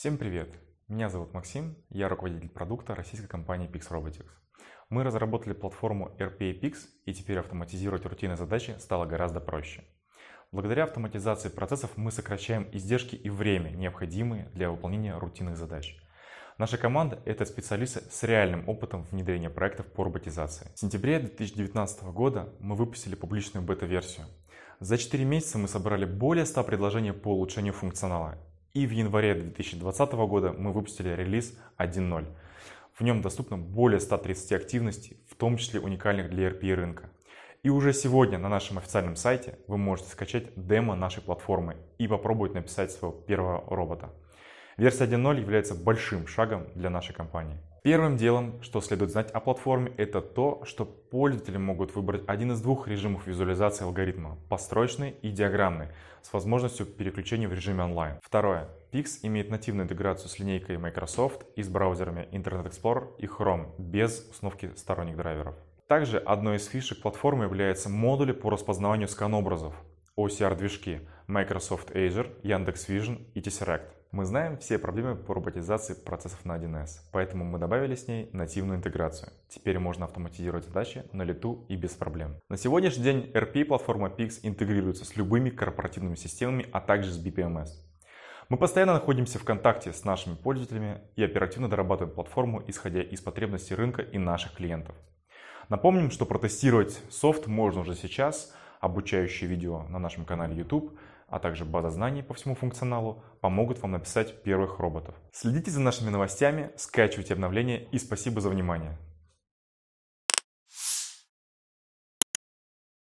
Всем привет! Меня зовут Максим, я руководитель продукта российской компании Pix Robotics. Мы разработали платформу RPA Pix, и теперь автоматизировать рутинные задачи стало гораздо проще. Благодаря автоматизации процессов мы сокращаем издержки и время, необходимые для выполнения рутинных задач. Наша команда – это специалисты с реальным опытом внедрения проектов по роботизации. В сентябре 2019 года мы выпустили публичную бета-версию. За 4 месяца мы собрали более 100 предложений по улучшению функционала и в январе 2020 года мы выпустили релиз 1.0. В нем доступно более 130 активностей, в том числе уникальных для ERP рынка. И уже сегодня на нашем официальном сайте вы можете скачать демо нашей платформы и попробовать написать своего первого робота. Версия 1.0 является большим шагом для нашей компании. Первым делом, что следует знать о платформе, это то, что пользователи могут выбрать один из двух режимов визуализации алгоритма – построечный и диаграммный, с возможностью переключения в режиме онлайн. Второе. Pix имеет нативную интеграцию с линейкой Microsoft и с браузерами Internet Explorer и Chrome без установки сторонних драйверов. Также одной из фишек платформы является модули по распознаванию скан-образов, OCR-движки Microsoft Azure, Яндекс.Vision и Tesseract. Мы знаем все проблемы по роботизации процессов на 1С, поэтому мы добавили с ней нативную интеграцию. Теперь можно автоматизировать задачи на лету и без проблем. На сегодняшний день RP-платформа PIX интегрируется с любыми корпоративными системами, а также с BPMS. Эм мы постоянно находимся в контакте с нашими пользователями и оперативно дорабатываем платформу, исходя из потребностей рынка и наших клиентов. Напомним, что протестировать софт можно уже сейчас, Обучающие видео на нашем канале YouTube – а также база знаний по всему функционалу помогут вам написать первых роботов. Следите за нашими новостями, скачивайте обновления и спасибо за внимание.